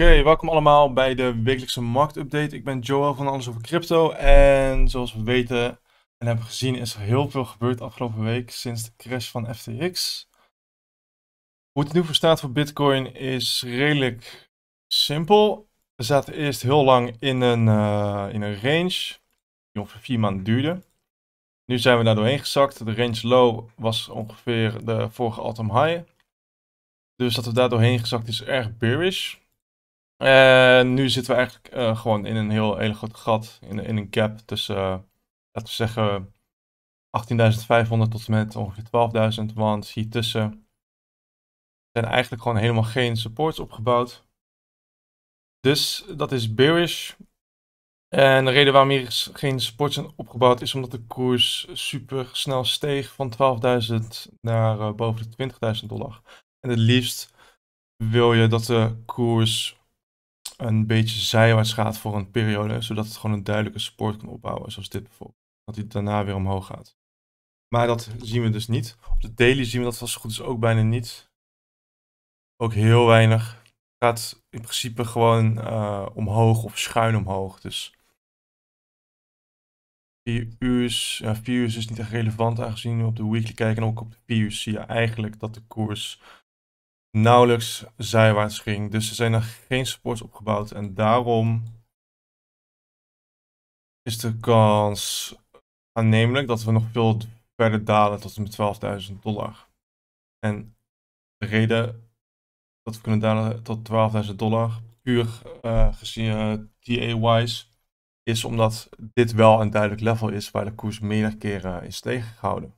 Oké, welkom allemaal bij de wekelijkse marktupdate. Ik ben Joel van Alles over Crypto en zoals we weten en hebben gezien is er heel veel gebeurd afgelopen week sinds de crash van FTX. Hoe het nu voor staat voor Bitcoin is redelijk simpel. We zaten eerst heel lang in een, eh, in een range die ongeveer vier maanden duurde. Nu zijn we daar doorheen gezakt. De range low was ongeveer de vorige all-time high. Dus dat we daar doorheen gezakt is erg bearish. En eh, nu zitten we eigenlijk eh, gewoon in een heel hele groot gat, in, in een gap tussen, eh, laten we zeggen, 18.500 tot en met ongeveer 12.000. Want hier tussen zijn eigenlijk gewoon helemaal geen supports opgebouwd. Dus dat is bearish. En de reden waarom hier geen supports zijn opgebouwd is omdat de koers super snel steeg van 12.000 naar boven de 20.000 dollar. En het liefst wil je dat de koers een beetje zijwaarts gaat voor een periode, zodat het gewoon een duidelijke support kan opbouwen, zoals dit bijvoorbeeld. Dat hij daarna weer omhoog gaat. Maar dat zien we dus niet. Op de daily zien we dat vast goed is ook bijna niet. Ook heel weinig. Het Gaat in principe gewoon eh, omhoog of schuin omhoog. Dus 4 uur, ja, uur is niet echt relevant aangezien we op de weekly kijken en ook op de zie je eigenlijk dat de koers nauwelijks zijwaarts ging. Dus er zijn er geen supports opgebouwd. En daarom is de kans aannemelijk dat we nog veel verder dalen tot een 12.000 dollar. En de reden dat we kunnen dalen tot 12.000 dollar, puur eh, gezien eh, TA-wise, is omdat dit wel een duidelijk level is waar de koers meerdere keren is tegengehouden.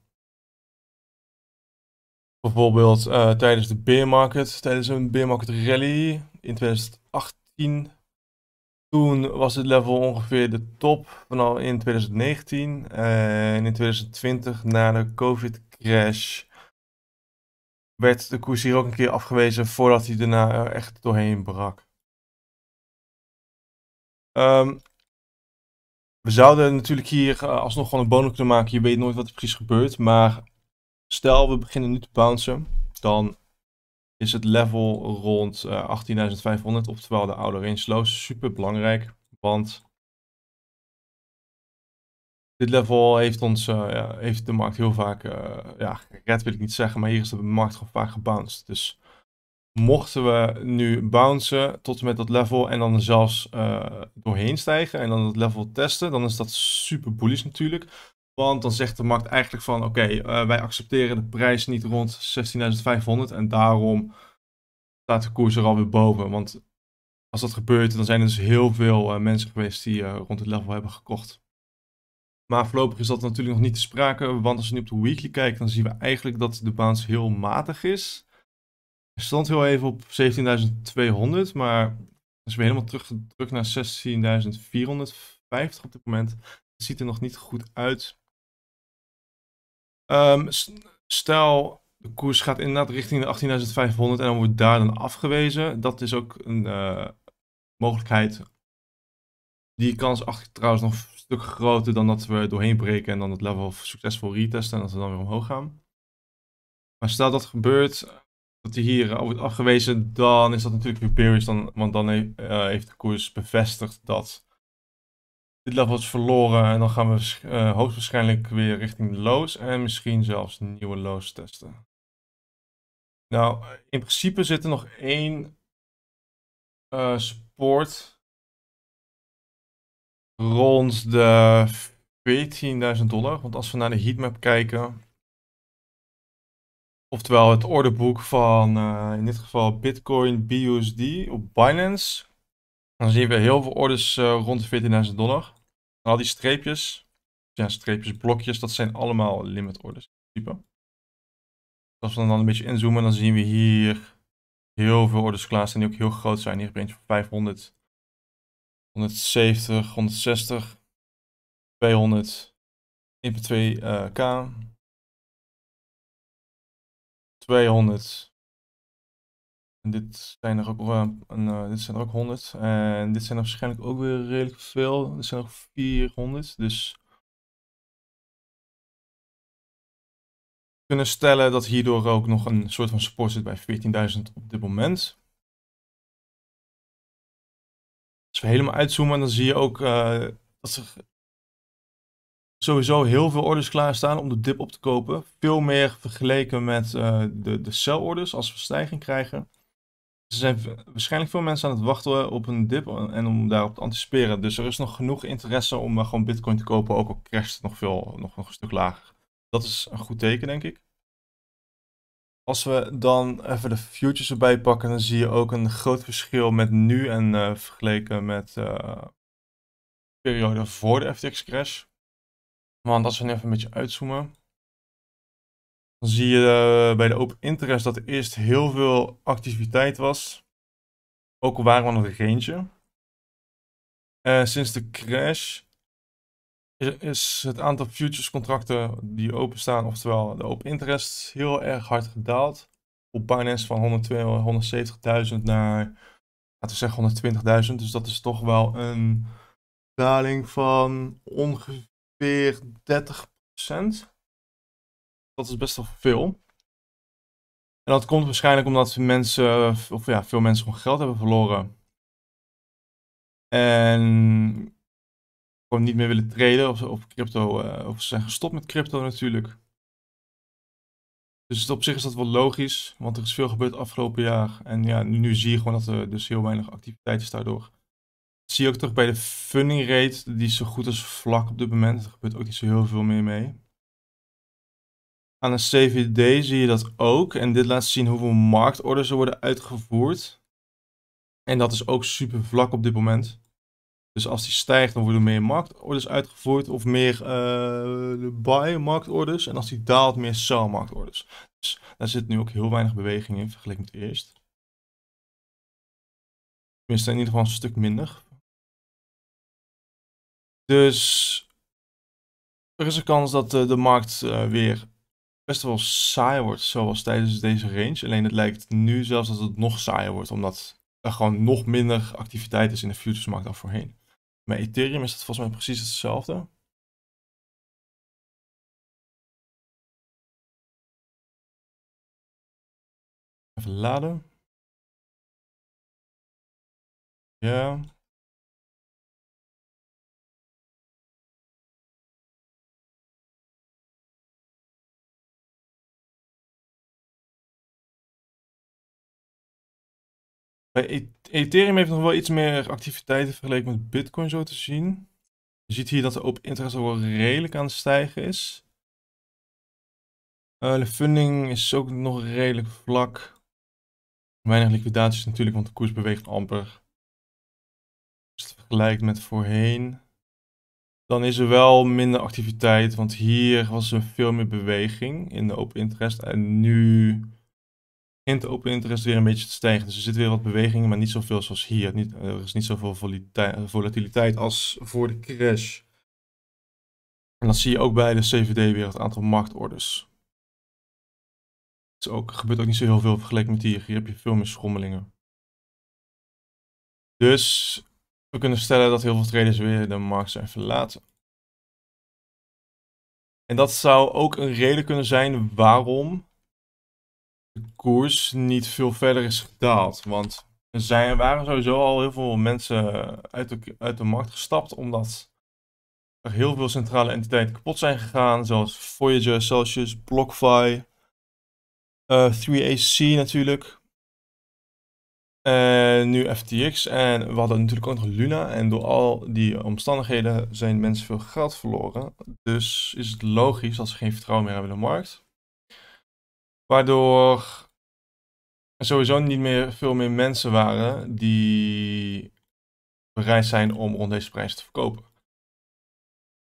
Bijvoorbeeld eh, tijdens de bear market, tijdens een bear market rally in 2018. Toen was het level ongeveer de top Van al in 2019. En in 2020, na de COVID crash, werd de koers hier ook een keer afgewezen voordat hij daarna echt doorheen brak. Ehm, we zouden natuurlijk hier eh, alsnog gewoon een bonus kunnen maken. Je weet nooit wat er precies gebeurt. Maar Stel, we beginnen nu te bouncen, dan is het level rond 18.500, eh, oftewel de oude range low, super belangrijk. Want dit level heeft, ons, eh, ja, heeft de markt heel vaak, uh, ja, red wil ik niet zeggen, maar hier is de markt gewoon vaak gebounced. Dus mochten we nu bouncen tot en met dat level en dan zelfs doorheen stijgen en dan dat level testen, dan is dat super bullish natuurlijk. Want dan zegt de markt eigenlijk van oké, eh, wij accepteren de prijs niet rond 16.500 en daarom staat de koers er alweer boven. Want als dat gebeurt, dan zijn er dus heel veel eh, mensen geweest die eh, rond het level hebben gekocht. Maar voorlopig is dat natuurlijk nog niet te sprake, want als je nu op de weekly kijkt, dan zien we eigenlijk dat de baans heel matig is. Er stond heel even op 17.200, maar is weer helemaal teruggedrukt naar 16.450 op dit moment. Het ziet er nog niet goed uit. Ehm, stel, de koers gaat inderdaad richting de 18.500 en dan wordt daar dan afgewezen. Dat is ook een eh, mogelijkheid. Die kans achter trouwens nog een stuk groter dan dat we doorheen breken en dan het level succesvol retesten en dat we dan weer omhoog gaan. Maar stel dat gebeurt, dat die hier eh, wordt afgewezen, dan is dat natuurlijk weer dan, want dan eh, heeft de koers bevestigd dat dit level is verloren en dan gaan we eh, hoogstwaarschijnlijk weer richting loos en misschien zelfs nieuwe loos testen. Nou, in principe zit er nog één uh, sport rond de 14.000 dollar. Want als we naar de heatmap kijken, oftewel het orderboek van eh, in dit geval Bitcoin, BUSD op Binance, dan zien we heel veel orders eh, rond de 14.000 dollar. al die streepjes, ja, streepjes, blokjes, dat zijn allemaal limit orders. In Als we dan een beetje inzoomen, dan zien we hier heel veel orders klaarstaan die ook heel groot zijn. Hier heb je 500, 170, 160, 200, 1.2k, 200, en dit zijn er ook eh, en, eh, dit zijn er ook 100. En dit zijn er waarschijnlijk ook weer redelijk veel. Dit zijn er 400. Dus we kunnen stellen dat hierdoor ook nog een soort van support zit bij 14.000 op dit moment. Als we helemaal uitzoomen, dan zie je ook eh, dat er sowieso heel veel orders klaarstaan om de dip op te kopen. Veel meer vergeleken met de, de sell orders als we stijging krijgen. Er zijn waarschijnlijk veel mensen aan het wachten op een dip en om daarop te anticiperen. Dus er is nog genoeg interesse om eh, gewoon bitcoin te kopen, ook al crasht het nog veel, nog, een stuk lager. Dat is een goed teken, denk ik. Als we dan even de futures erbij pakken, dan zie je ook een groot verschil met nu en eh, vergeleken met de eh, periode voor de FTX crash. Want als we nu even een beetje uitzoomen. Dan zie je eh, bij de open interest dat er eerst heel veel activiteit was. Ook al waren we nog een geentje. Eh, sinds de crash is het aantal futures contracten die openstaan, oftewel de open interest, heel erg hard gedaald. Op Binance van 170.000 naar, laten we zeggen, 120.000. Dus dat is toch wel een daling van ongeveer 30% dat is best wel veel. En dat komt waarschijnlijk omdat mensen, eh, of ja, veel mensen gewoon geld hebben verloren. En gewoon niet meer willen traden of, of crypto, eh, of ze zijn gestopt met crypto natuurlijk. Dus op zich is dat wel logisch, want er is veel gebeurd afgelopen jaar. En ja, nu zie je gewoon dat er dus heel weinig activiteit is daardoor. Dat zie je ook terug bij de funding rate, die zo goed als vlak op dit moment. Er gebeurt ook niet zo heel veel meer mee. Aan een CVD zie je dat ook. En dit laat zien hoeveel marktorders er worden uitgevoerd. En dat is ook super vlak op dit moment. Dus als die stijgt, dan worden meer marktorders uitgevoerd of meer eh, buy marktorders. En als die daalt, meer sell marktorders. Dus daar zit nu ook heel weinig beweging in vergeleken met eerst. Tenminste, in ieder geval een stuk minder. Dus er is een kans dat eh, de, markt eh, weer best wel saai wordt, zoals tijdens deze range. Alleen het lijkt nu zelfs dat het nog saaier wordt, omdat er gewoon nog minder activiteit is in de futuresmarkt dan voorheen. Met Ethereum is het volgens mij precies hetzelfde. Even laden. Ja, Bij e- Ethereum heeft nog wel iets meer activiteiten vergeleken met Bitcoin zo te zien. Je ziet hier dat de open interest wel redelijk aan het stijgen is. Eh, de funding is ook nog redelijk vlak. Weinig liquidaties natuurlijk, want de koers beweegt amper. Als het vergelijkt met voorheen. Dan is er wel minder activiteit, want hier was er veel meer beweging in de open interest. En nu de open interest weer een beetje te stijgen. Dus er zit weer wat bewegingen, maar niet zoveel zoals hier. Niet, er is niet zoveel volatiliteit als voor de crash. En dan zie je ook bij de CVD weer het aantal marktorders. Het dus gebeurt ook niet zo heel veel vergeleken met hier. Hier heb je veel meer schommelingen. Dus we kunnen stellen dat heel veel traders weer de markt zijn verlaten. En dat zou ook een reden kunnen zijn waarom de koers niet veel verder is gedaald. Want er zijn, waren sowieso al heel veel mensen uit de, uit de markt gestapt. Omdat er heel veel centrale entiteiten kapot zijn gegaan. Zoals Voyager, Celsius, BlockFi, 3AC eh, natuurlijk. En nu FTX. En we hadden natuurlijk ook nog Luna. En door al die omstandigheden zijn mensen veel geld verloren. Dus is het logisch dat ze geen vertrouwen meer hebben in de markt. Waardoor er sowieso niet meer, veel meer mensen waren die bereid zijn om deze prijs te verkopen.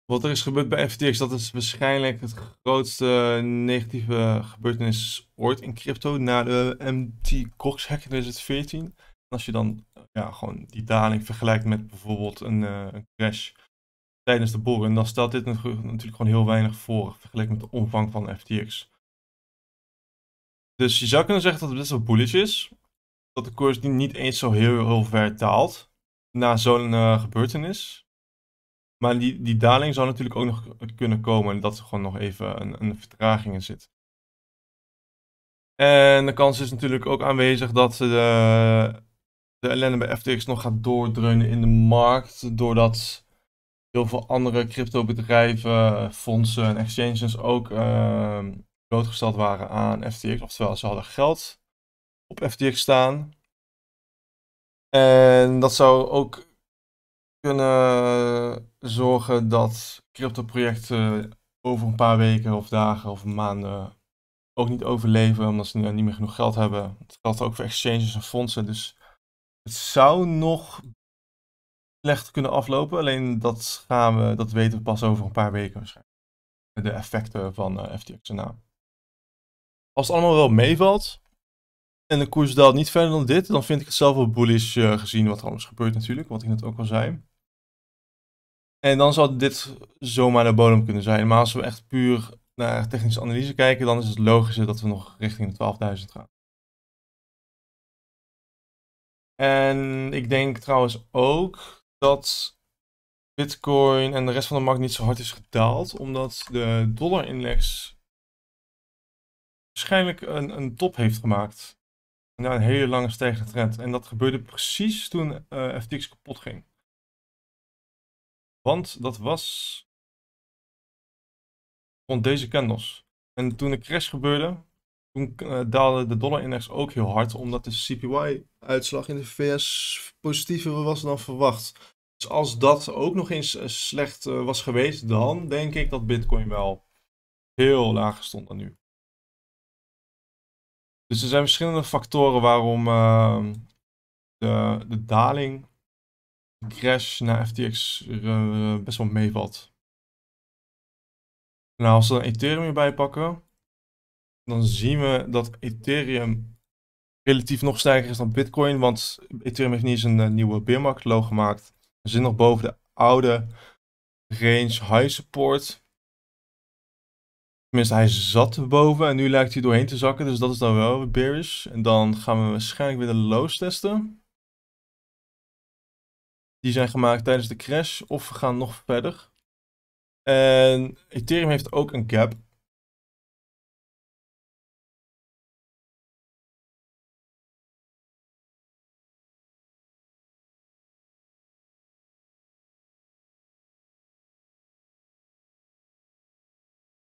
Wat er is gebeurd bij FTX, dat is waarschijnlijk het grootste negatieve gebeurtenis ooit in crypto. Na de MT Cox hack in 2014. als je dan ja, gewoon die daling vergelijkt met bijvoorbeeld een, eh, crash tijdens de boren, dan stelt dit natuurlijk gewoon heel weinig voor vergeleken met de omvang van FTX. Dus je zou kunnen zeggen dat het best wel bullish is. Dat de koers niet, eens zo heel, heel ver daalt na zo'n eh, gebeurtenis. Maar die, die daling zou natuurlijk ook nog kunnen komen dat er gewoon nog even een, een vertraging in zit. En de kans is natuurlijk ook aanwezig dat de, eh, de ellende bij FTX nog gaat doordreunen in de markt. Doordat heel veel andere bedrijven, fondsen en exchanges ook ehm, blootgesteld waren aan FTX. Oftewel, ze hadden geld op FTX staan. En dat zou ook kunnen zorgen dat cryptoprojecten over een paar weken of dagen of maanden ook niet overleven, omdat ze niet meer genoeg geld hebben. Het geldt ook voor exchanges en fondsen. Dus het zou nog slecht kunnen aflopen, alleen dat, gaan we, dat weten we pas over een paar weken waarschijnlijk. De effecten van eh, FTX en als het allemaal wel meevalt en de koers daalt niet verder dan dit, dan vind ik het zelf wel bullish eh, gezien wat er anders gebeurt natuurlijk, wat ik net ook al zei. En dan zou dit zomaar de bodem kunnen zijn. Maar als we echt puur naar technische analyse kijken, dan is het logischer dat we nog richting de 12.000 gaan. En ik denk trouwens ook dat Bitcoin en de rest van de markt niet zo hard is gedaald, omdat de dollarindex waarschijnlijk een, een top heeft gemaakt. Na een hele lange stijgende trend. En dat gebeurde precies toen eh, FTX kapot ging. Want dat was rond deze candles. En toen de crash gebeurde, toen uh, daalde de dollar-index ook heel hard, omdat de CPI-uitslag in de VS positiever was dan verwacht. Dus als dat ook nog eens eh, slecht was geweest, dan denk ik dat Bitcoin wel heel laag stond dan nu. Dus er zijn verschillende factoren waarom ehm, de, de, daling, de crash naar FTX eh, best wel meevalt. Nou, als we dan Ethereum erbij pakken, dan zien we dat Ethereum relatief nog sterker is dan Bitcoin, want Ethereum heeft niet eens een eh, nieuwe beermarkt low gemaakt. Ze zitten nog boven de oude range high support Tenminste, hij zat boven en nu lijkt hij doorheen te zakken. Dus dat is dan wel bearish. En dan gaan we waarschijnlijk weer de lows testen. Die zijn gemaakt tijdens de crash. Of we gaan nog verder. En Ethereum heeft ook een cap.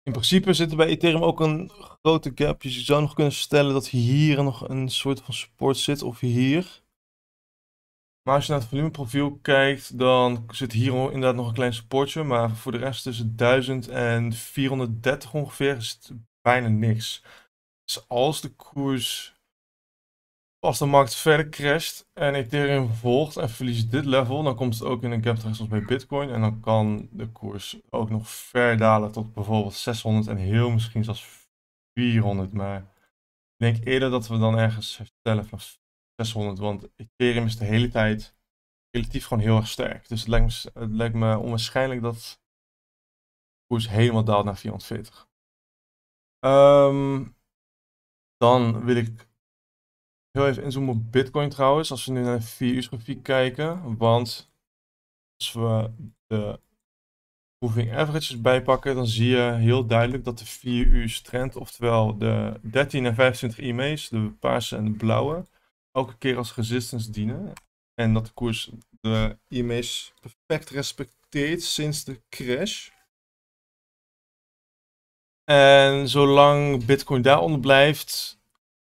In principe zit er bij Ethereum ook een grote gap. Je zou nog kunnen stellen dat hier nog een soort van support zit, of hier. Maar als je naar het volumeprofiel kijkt, dan zit hier inderdaad nog een klein supportje. Maar voor de rest tussen 1000 en 430 ongeveer is het bijna niks. Dus als de koers als de markt verder crasht en Ethereum volgt en verliest dit level, dan komt het ook in een gap zoals bij Bitcoin. En dan kan de koers ook nog ver dalen tot bijvoorbeeld 600 en heel misschien zelfs 400. Maar ik denk eerder dat we dan ergens herstellen van 600. Want Ethereum is de hele tijd relatief gewoon heel erg sterk. Dus het lijkt me, onwaarschijnlijk dat de koers helemaal daalt naar 440. Ehm, dan wil ik heel even inzoomen op Bitcoin trouwens. Als we nu naar de 4 uur grafiek kijken. Want als we de moving averages bijpakken, dan zie je heel duidelijk dat de 4 uur trend, oftewel de 13 en 25 IMA's, e de paarse en de blauwe, elke keer als resistance dienen. En dat de koers de IMA's e perfect respecteert sinds de crash. En zolang Bitcoin daaronder blijft,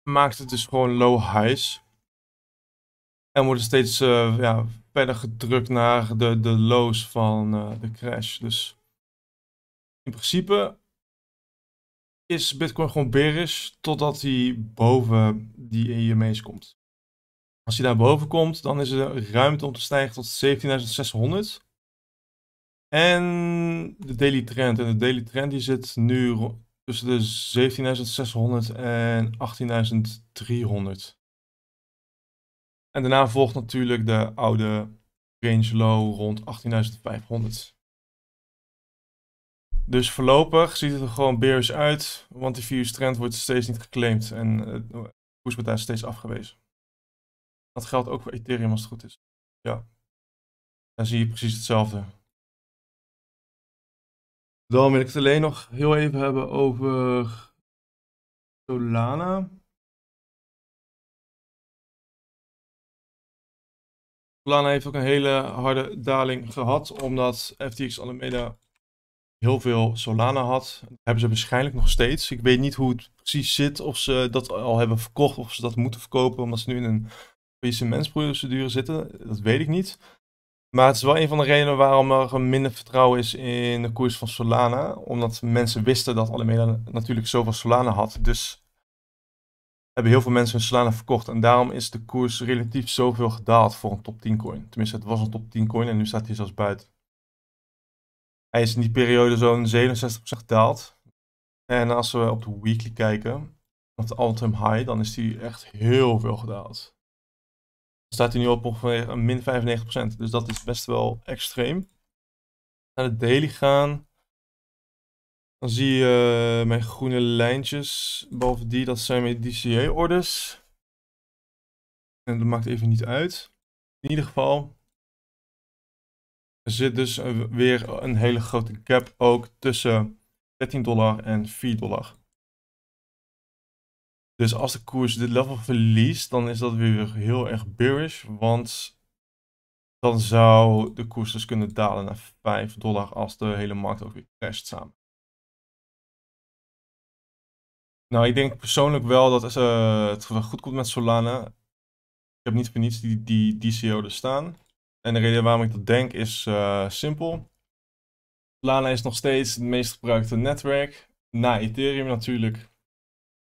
maakt het dus gewoon low-highs. En wordt steeds eh, ja, verder gedrukt naar de, de lows van eh, de crash. Dus in principe is Bitcoin gewoon bearish totdat hij boven die EMA's komt. Als hij daar boven komt, dan is er ruimte om te stijgen tot 17.600. En de daily trend. En de daily trend die zit nu tussen de 17.600 en 18.300. En daarna volgt natuurlijk de oude range low rond 18.500. Dus voorlopig ziet het er gewoon bearish uit, want die virus trend wordt steeds niet geclaimd en het koers wordt daar steeds afgewezen. Dat geldt ook voor Ethereum als het goed is. Ja, dan zie je precies hetzelfde. Dan wil ik het alleen nog heel even hebben over Solana. Solana heeft ook een hele harde daling gehad, omdat FTX Alameda heel veel Solana had. hebben ze waarschijnlijk nog steeds. Ik weet niet hoe het precies zit, of ze dat al hebben verkocht, of ze dat moeten verkopen, omdat ze nu in een faillissementsprocedure zitten. Dat weet ik niet. Maar het is wel een van de redenen waarom er minder vertrouwen is in de koers van Solana. Omdat mensen wisten dat Alameda natuurlijk zoveel Solana had. Dus hebben heel veel mensen hun Solana verkocht. En daarom is de koers relatief zoveel gedaald voor een top 10 coin. Tenminste, het was een top 10 coin en nu staat hij zelfs buiten. Hij is in die periode zo'n 67% gedaald. En als we op de weekly kijken, op de all-time high, dan is die echt heel veel gedaald staat hij nu op ongeveer min 95%. Dus dat is best wel extreem. Naar de daily gaan. Dan zie je eh, mijn groene lijntjes. Boven die, dat zijn mijn DCA-orders. En dat maakt even niet uit. In ieder geval. Er zit dus weer een hele grote gap ook tussen 13 dollar en 4 dollar. Dus als de koers dit level verliest, dan is dat weer heel erg bearish. Want dan zou de koers dus kunnen dalen naar 5 dollar als de hele markt ook weer crasht samen. Nou, ik denk persoonlijk wel dat uh, het eh, goed komt met Solana. Ik heb niet voor niets die, die DCO e er staan. En de reden waarom ik dat denk is eh, simpel. Solana is nog steeds het meest gebruikte netwerk. Na Ethereum natuurlijk.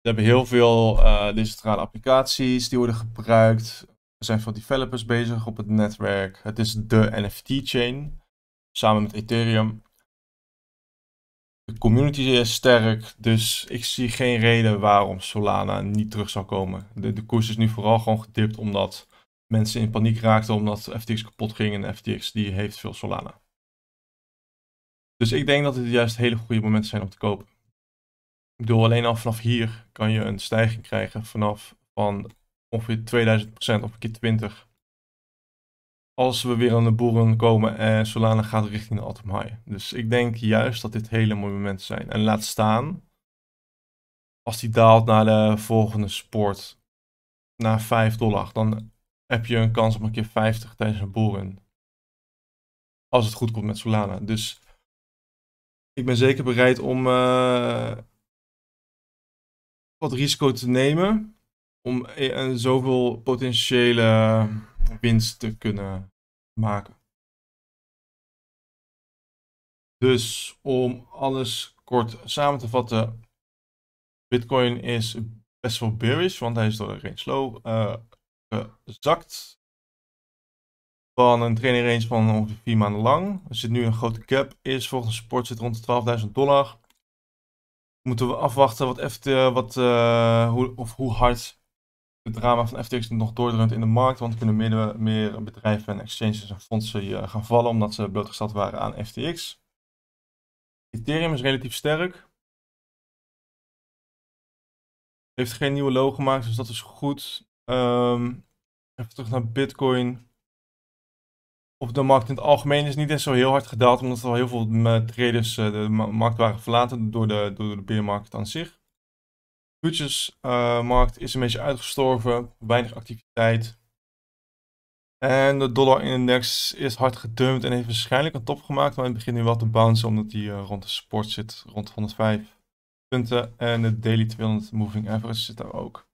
We hebben heel veel uh, eh, decentrale applicaties die worden gebruikt. Er zijn veel developers bezig op het netwerk. Het is de NFT-chain, samen met Ethereum. De community is sterk, dus ik zie geen reden waarom Solana niet terug zou komen. De, de koers is nu vooral gewoon gedipt omdat mensen in paniek raakten omdat FTX kapot ging en FTX die heeft veel Solana. Dus ik denk dat het juist hele goede momenten zijn om te kopen. Ik bedoel, alleen al vanaf hier kan je een stijging krijgen vanaf van ongeveer 2000% of een keer 20. Als we weer aan de boeren komen en Solana gaat richting de all high. Dus ik denk juist dat dit hele mooie momenten zijn. En laat staan, als die daalt naar de volgende sport, naar 5 dollar, dan heb je een kans op een keer 50 tijdens een boeren. Als het goed komt met Solana. Dus ik ben zeker bereid om... Eh, wat risico te nemen om eh, eh, zoveel potentiële winst te kunnen maken. Dus om alles kort samen te vatten, Bitcoin is best wel bearish, want hij is door een range slow eh, gezakt. Van een training range van ongeveer 4 maanden lang. Er zit nu een grote cap. Is volgens support zit rond de 12.000 dollar moeten we afwachten wat FT, eh, wat, eh, hoe, of hoe hard het drama van FTX nog doordrunt in de markt. Want kunnen meer, meer bedrijven en exchanges en fondsen uh, gaan vallen omdat ze blootgesteld waren aan FTX. Ethereum is relatief sterk. Heeft geen nieuwe logo gemaakt, dus dat is goed. Ehm, even terug naar Bitcoin op de markt in het algemeen is niet eens zo heel hard gedaald, omdat er al heel veel traders eh, de markt waren verlaten door de, door de beermarkt aan zich. De futuresmarkt eh, is een beetje uitgestorven, weinig activiteit. En de dollar-index is hard gedumpt en heeft waarschijnlijk een top gemaakt, maar het begint nu wel te bouncen omdat die eh, rond de support zit, rond 105 punten. En de daily 200 moving average zit daar ook.